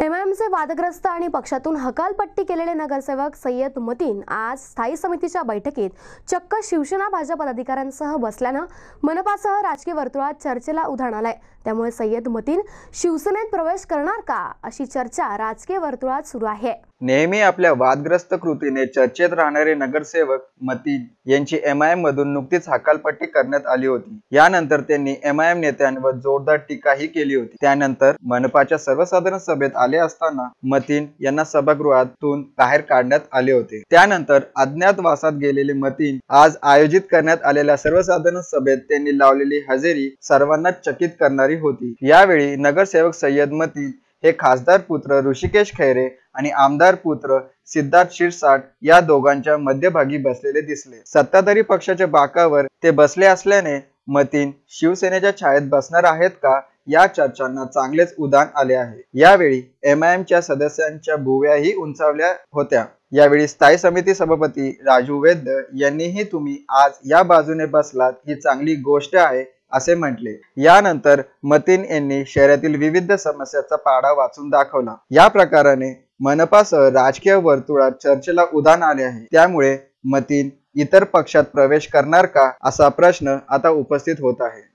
एमआयएमचे वादग्रस्त आणि पक्षातून हकालपट्टी केलेले नगरसेवक सय्यद मतीन आज स्थायी समितीच्या बैठकीत चक्क शिवसेना भाजप पदाधिकाऱ्यांसह बसल्यानं मनपासह राजकीय वर्तुळात चर्चेला उधाण आलंय त्यामुळे सय्यद मतीन शिवसेनेत प्रवेश करणार का अशी चर्चा राजकीय वर्तुळात सुरू आहे नेहमी आपल्या वादग्रस्त कृतीने चर्चेत राहणारे नगरसेवक मती यांची एम आय एम मधून नुकतीच हकालपट्टी करण्यात आली होती यानंतर त्यांनी एम आय एम नेत्यांवर जोरदार टीकाही केली होती त्यानंतर मनपाच्या सर्वसाधारण सभेत आले असताना मतीन यांना सभागृहातून बाहेर काढण्यात आले होते त्यानंतर अज्ञात वासात गेलेले मतीन आज आयोजित करण्यात आलेल्या सर्वसाधारण सभेत त्यांनी लावलेली हजेरी सर्वांनाच चकित करणारी होती यावेळी नगरसेवक सय्यद मतीन हे खासदार पुत्र ऋषिकेश खैरे आणि आमदार पुत्र सिद्धार्थ शिरसाट या दोघांच्या मध्यभागी बसलेले दिसले सत्ताधारी पक्षाच्या बाकावर ते बसले असल्याने मतीन शिवसेनेच्या छायेत बसणार आहेत का या चर्चांना चांगलेच उदान आले आहे यावेळी एम आय एमच्या सदस्यांच्या भुव्याही उंचावल्या होत्या यावेळी स्थायी समिती सभापती राजू वैद्य यांनीही तुम्ही आज या बाजूने बसलात ही चांगली गोष्ट आहे असे म्हटले यानंतर मतीन यांनी शहरातील विविध समस्याचा पाड़ा वाचून दाखवला या प्रकाराने मनपासह राजकीय वर्तुळात चर्चेला उधाण आले आहे त्यामुळे मतीन इतर पक्षात प्रवेश करणार का असा प्रश्न आता उपस्थित होत आहे